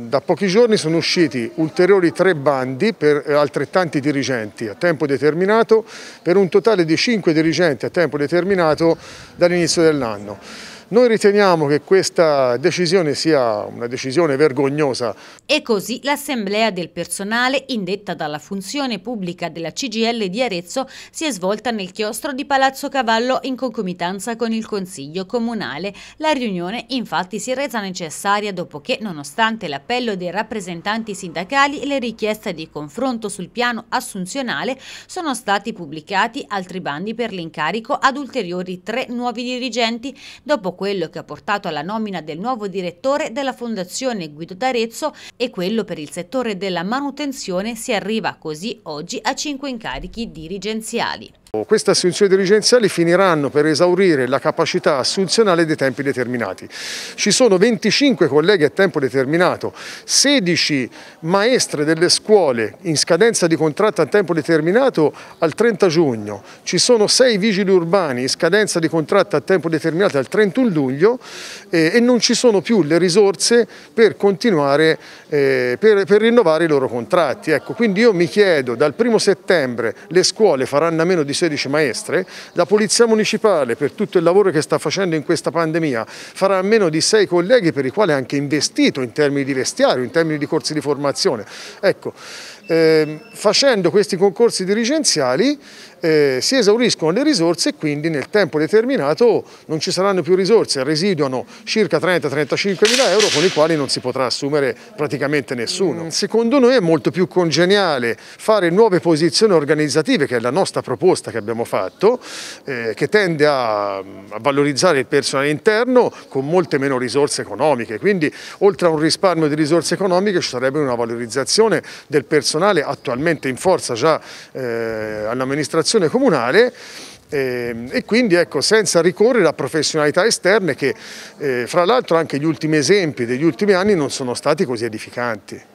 Da pochi giorni sono usciti ulteriori tre bandi per eh, altrettanti dirigenti a tempo determinato, per un totale di cinque dirigenti a tempo determinato dall'inizio dell'anno. Noi riteniamo che questa decisione sia una decisione vergognosa. E così l'assemblea del personale, indetta dalla funzione pubblica della CGL di Arezzo, si è svolta nel chiostro di Palazzo Cavallo in concomitanza con il Consiglio Comunale. La riunione infatti si è resa necessaria dopo che, nonostante l'appello dei rappresentanti sindacali, e le richieste di confronto sul piano assunzionale sono stati pubblicati altri bandi per l'incarico ad ulteriori tre nuovi dirigenti dopo quello che ha portato alla nomina del nuovo direttore della Fondazione Guido d'Arezzo e quello per il settore della manutenzione si arriva così oggi a cinque incarichi dirigenziali. Queste assunzioni dirigenziali finiranno per esaurire la capacità assunzionale dei tempi determinati. Ci sono 25 colleghi a tempo determinato, 16 maestre delle scuole in scadenza di contratto a tempo determinato al 30 giugno, ci sono 6 vigili urbani in scadenza di contratto a tempo determinato al 31 luglio eh, e non ci sono più le risorse per continuare, eh, per, per, rinnovare i loro contratti. Ecco, quindi io mi chiedo, dal 1 settembre le scuole faranno a meno di 16 maestre, la Polizia Municipale per tutto il lavoro che sta facendo in questa pandemia farà a meno di 6 colleghi per i quali ha anche investito in termini di vestiario, in termini di corsi di formazione. Ecco, eh, facendo questi concorsi dirigenziali eh, si esauriscono le risorse e quindi nel tempo determinato non ci saranno più risorse, residuano circa 30-35 mila euro con i quali non si potrà assumere praticamente nessuno. Mm. Secondo noi è molto più congeniale fare nuove posizioni organizzative, che è la nostra proposta che abbiamo fatto, eh, che tende a, a, valorizzare il personale interno con molte meno risorse economiche, quindi oltre a un risparmio di risorse economiche ci sarebbe una valorizzazione del personale attualmente in forza già eh, all'amministrazione comunale ehm, e quindi ecco, senza ricorrere a professionalità esterne che eh, fra l'altro anche gli ultimi esempi degli ultimi anni non sono stati così edificanti.